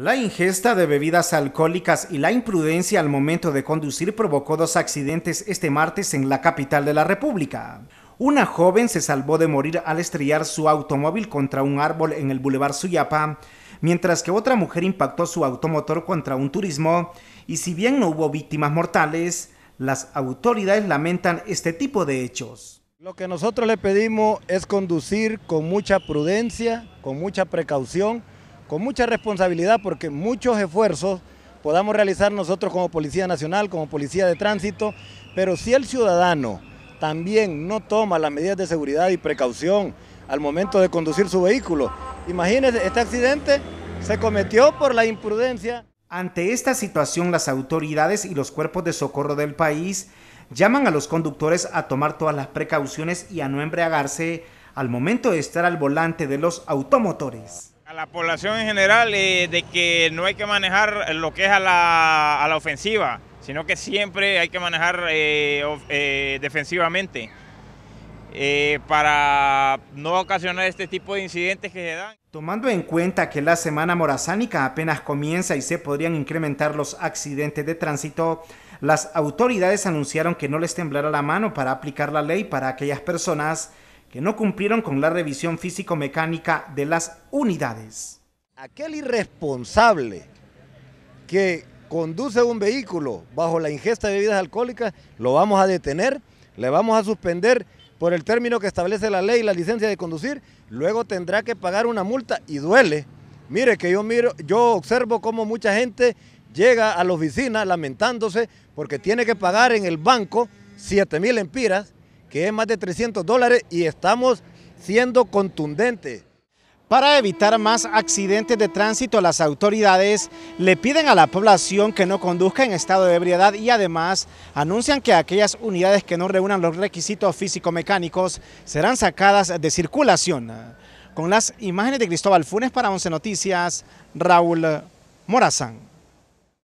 La ingesta de bebidas alcohólicas y la imprudencia al momento de conducir provocó dos accidentes este martes en la capital de la República. Una joven se salvó de morir al estrellar su automóvil contra un árbol en el Boulevard Suyapa, mientras que otra mujer impactó su automotor contra un turismo, y si bien no hubo víctimas mortales, las autoridades lamentan este tipo de hechos. Lo que nosotros le pedimos es conducir con mucha prudencia, con mucha precaución, con mucha responsabilidad porque muchos esfuerzos podamos realizar nosotros como Policía Nacional, como Policía de Tránsito, pero si el ciudadano también no toma las medidas de seguridad y precaución al momento de conducir su vehículo, imagínense, este accidente se cometió por la imprudencia. Ante esta situación, las autoridades y los cuerpos de socorro del país llaman a los conductores a tomar todas las precauciones y a no embriagarse al momento de estar al volante de los automotores la población en general eh, de que no hay que manejar lo que es a la, a la ofensiva, sino que siempre hay que manejar eh, eh, defensivamente para no ocasionar este tipo de incidentes que se dan. Tomando en cuenta que la semana morazánica apenas comienza y se podrían incrementar los accidentes de tránsito, las autoridades anunciaron que no les temblará la mano para aplicar la ley para aquellas personas que no cumplieron con la revisión físico-mecánica de las unidades. Aquel irresponsable que conduce un vehículo bajo la ingesta de bebidas alcohólicas, lo vamos a detener, le vamos a suspender por el término que establece la ley la licencia de conducir, luego tendrá que pagar una multa y duele. Mire que yo miro, yo observo cómo mucha gente llega a la oficina lamentándose porque tiene que pagar en el banco 7 mil empiras que es más de 300 dólares y estamos siendo contundentes. Para evitar más accidentes de tránsito, las autoridades le piden a la población que no conduzca en estado de ebriedad y además anuncian que aquellas unidades que no reúnan los requisitos físico-mecánicos serán sacadas de circulación. Con las imágenes de Cristóbal Funes para 11 Noticias, Raúl Morazán.